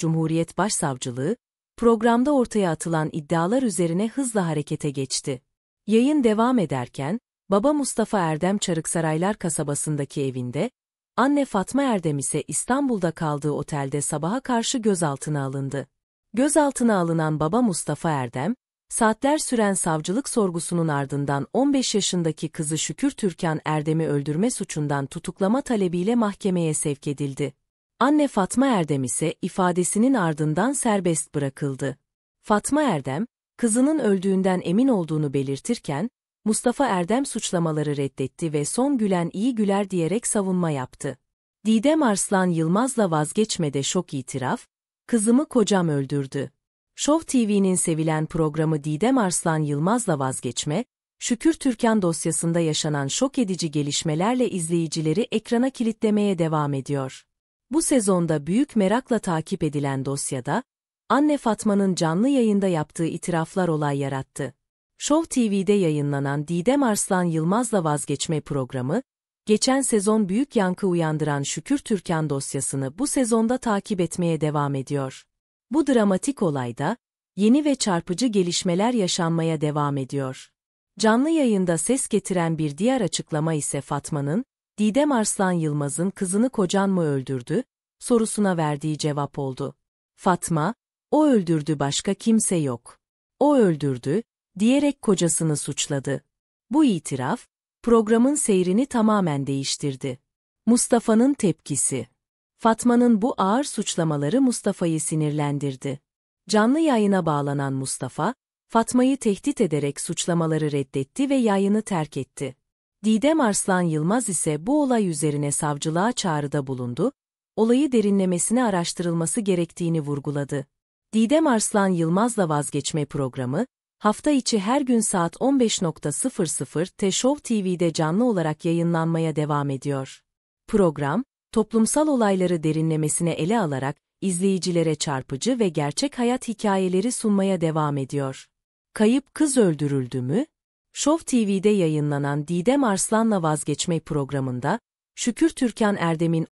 Cumhuriyet Başsavcılığı, programda ortaya atılan iddialar üzerine hızla harekete geçti. Yayın devam ederken, baba Mustafa Erdem Çarıksaraylar kasabasındaki evinde, anne Fatma Erdem ise İstanbul'da kaldığı otelde sabaha karşı gözaltına alındı. Gözaltına alınan baba Mustafa Erdem, saatler süren savcılık sorgusunun ardından 15 yaşındaki kızı Şükür Türkan Erdem'i öldürme suçundan tutuklama talebiyle mahkemeye sevk edildi. Anne Fatma Erdem ise ifadesinin ardından serbest bırakıldı. Fatma Erdem, kızının öldüğünden emin olduğunu belirtirken, Mustafa Erdem suçlamaları reddetti ve son gülen iyi güler diyerek savunma yaptı. Didem Arslan Yılmaz'la vazgeçmede şok itiraf, kızımı kocam öldürdü. Show TV'nin sevilen programı Didem Arslan Yılmaz'la vazgeçme, Şükür Türkan dosyasında yaşanan şok edici gelişmelerle izleyicileri ekrana kilitlemeye devam ediyor. Bu sezonda büyük merakla takip edilen dosyada, Anne Fatma'nın canlı yayında yaptığı itiraflar olay yarattı. Show TV'de yayınlanan Didem Arslan Yılmaz'la vazgeçme programı, geçen sezon büyük yankı uyandıran Şükür Türkan dosyasını bu sezonda takip etmeye devam ediyor. Bu dramatik olayda, yeni ve çarpıcı gelişmeler yaşanmaya devam ediyor. Canlı yayında ses getiren bir diğer açıklama ise Fatma'nın, Didem Arslan Yılmaz'ın kızını kocan mı öldürdü sorusuna verdiği cevap oldu. Fatma, o öldürdü başka kimse yok. O öldürdü diyerek kocasını suçladı. Bu itiraf, programın seyrini tamamen değiştirdi. Mustafa'nın tepkisi Fatma'nın bu ağır suçlamaları Mustafa'yı sinirlendirdi. Canlı yayına bağlanan Mustafa, Fatma'yı tehdit ederek suçlamaları reddetti ve yayını terk etti. Didem Arslan Yılmaz ise bu olay üzerine savcılığa çağrıda bulundu, olayı derinlemesine araştırılması gerektiğini vurguladı. Didem Arslan Yılmaz'la vazgeçme programı, hafta içi her gün saat 15.00 Teşov TV'de canlı olarak yayınlanmaya devam ediyor. Program, toplumsal olayları derinlemesine ele alarak izleyicilere çarpıcı ve gerçek hayat hikayeleri sunmaya devam ediyor. Kayıp kız öldürüldü mü? Show TV'de yayınlanan Didem Arslan'la Vazgeçme programında, Şükür Türkan Erdem'in